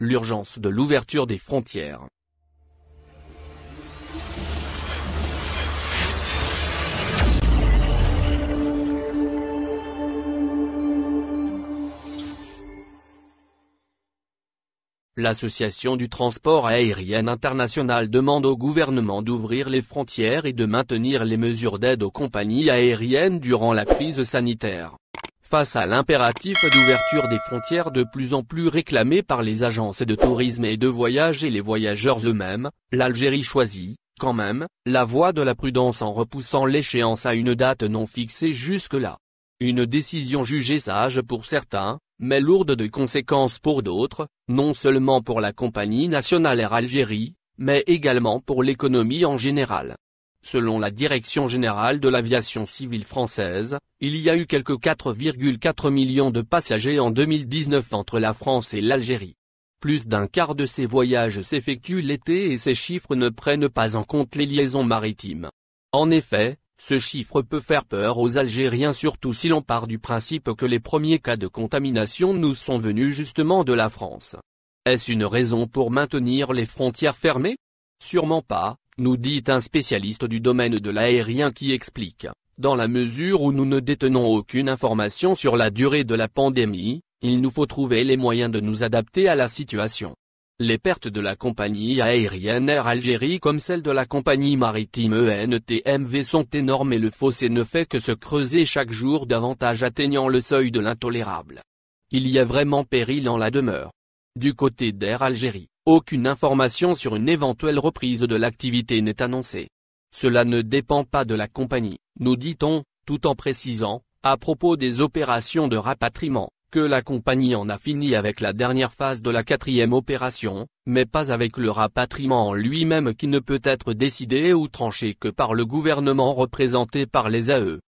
l'urgence de l'ouverture des frontières. L'Association du transport aérien international demande au gouvernement d'ouvrir les frontières et de maintenir les mesures d'aide aux compagnies aériennes durant la crise sanitaire. Face à l'impératif d'ouverture des frontières de plus en plus réclamé par les agences de tourisme et de voyage et les voyageurs eux-mêmes, l'Algérie choisit, quand même, la voie de la prudence en repoussant l'échéance à une date non fixée jusque-là. Une décision jugée sage pour certains, mais lourde de conséquences pour d'autres, non seulement pour la compagnie nationale Air Algérie, mais également pour l'économie en général. Selon la Direction Générale de l'Aviation Civile Française, il y a eu quelque 4,4 millions de passagers en 2019 entre la France et l'Algérie. Plus d'un quart de ces voyages s'effectuent l'été et ces chiffres ne prennent pas en compte les liaisons maritimes. En effet, ce chiffre peut faire peur aux Algériens surtout si l'on part du principe que les premiers cas de contamination nous sont venus justement de la France. Est-ce une raison pour maintenir les frontières fermées Sûrement pas, nous dit un spécialiste du domaine de l'aérien qui explique. Dans la mesure où nous ne détenons aucune information sur la durée de la pandémie, il nous faut trouver les moyens de nous adapter à la situation. Les pertes de la compagnie aérienne Air Algérie comme celles de la compagnie maritime ENTMV sont énormes et le fossé ne fait que se creuser chaque jour davantage atteignant le seuil de l'intolérable. Il y a vraiment péril en la demeure. Du côté d'Air Algérie, aucune information sur une éventuelle reprise de l'activité n'est annoncée. Cela ne dépend pas de la compagnie, nous dit-on, tout en précisant, à propos des opérations de rapatriement, que la compagnie en a fini avec la dernière phase de la quatrième opération, mais pas avec le rapatriement en lui-même qui ne peut être décidé ou tranché que par le gouvernement représenté par les AE.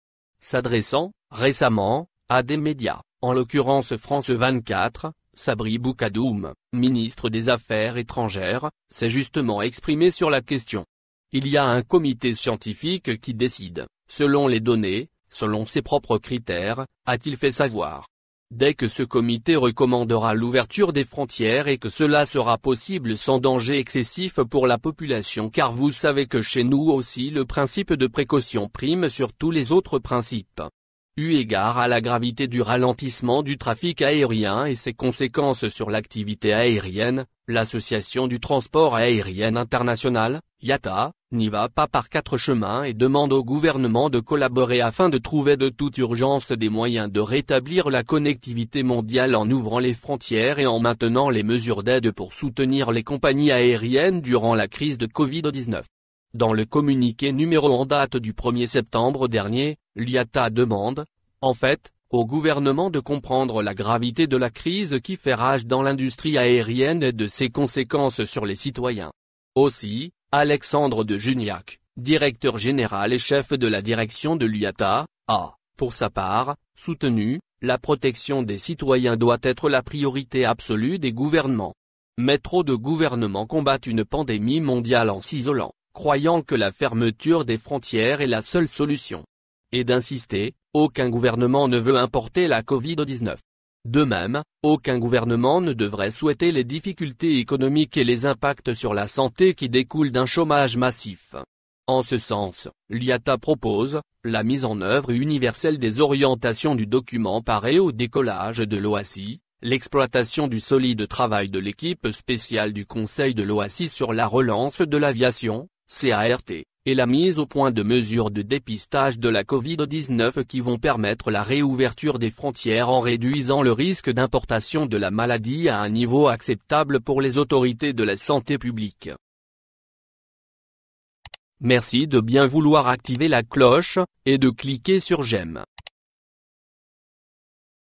S'adressant, récemment, à des médias, en l'occurrence France 24, Sabri Boukadoum, ministre des Affaires étrangères, s'est justement exprimé sur la question. Il y a un comité scientifique qui décide, selon les données, selon ses propres critères, a-t-il fait savoir. Dès que ce comité recommandera l'ouverture des frontières et que cela sera possible sans danger excessif pour la population car vous savez que chez nous aussi le principe de précaution prime sur tous les autres principes eu égard à la gravité du ralentissement du trafic aérien et ses conséquences sur l'activité aérienne, l'Association du transport aérien international, IATA, n'y va pas par quatre chemins et demande au gouvernement de collaborer afin de trouver de toute urgence des moyens de rétablir la connectivité mondiale en ouvrant les frontières et en maintenant les mesures d'aide pour soutenir les compagnies aériennes durant la crise de Covid-19. Dans le communiqué numéro en date du 1er septembre dernier, l'IATA demande, en fait, au gouvernement de comprendre la gravité de la crise qui fait rage dans l'industrie aérienne et de ses conséquences sur les citoyens. Aussi, Alexandre de Juniac, directeur général et chef de la direction de l'IATA, a, pour sa part, soutenu, la protection des citoyens doit être la priorité absolue des gouvernements. Mais trop de gouvernements combattent une pandémie mondiale en s'isolant croyant que la fermeture des frontières est la seule solution. Et d'insister, aucun gouvernement ne veut importer la Covid-19. De même, aucun gouvernement ne devrait souhaiter les difficultés économiques et les impacts sur la santé qui découlent d'un chômage massif. En ce sens, l'IATA propose, la mise en œuvre universelle des orientations du document paré au décollage de l'OACI, l'exploitation du solide travail de l'équipe spéciale du Conseil de l'OACI sur la relance de l'aviation, CART, et la mise au point de mesures de dépistage de la Covid-19 qui vont permettre la réouverture des frontières en réduisant le risque d'importation de la maladie à un niveau acceptable pour les autorités de la santé publique. Merci de bien vouloir activer la cloche, et de cliquer sur j'aime.